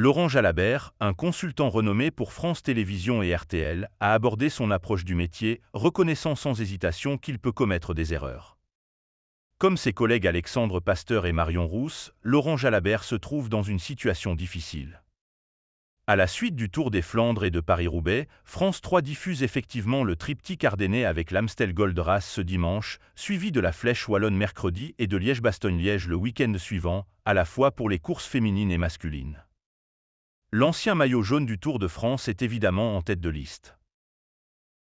Laurent Jalabert, un consultant renommé pour France Télévisions et RTL, a abordé son approche du métier, reconnaissant sans hésitation qu'il peut commettre des erreurs. Comme ses collègues Alexandre Pasteur et Marion Rousse, Laurent Jalabert se trouve dans une situation difficile. À la suite du Tour des Flandres et de Paris-Roubaix, France 3 diffuse effectivement le triptyque ardennais avec l'Amstel Gold Race ce dimanche, suivi de la Flèche Wallonne mercredi et de Liège-Bastogne-Liège le week-end suivant, à la fois pour les courses féminines et masculines. L'ancien maillot jaune du Tour de France est évidemment en tête de liste.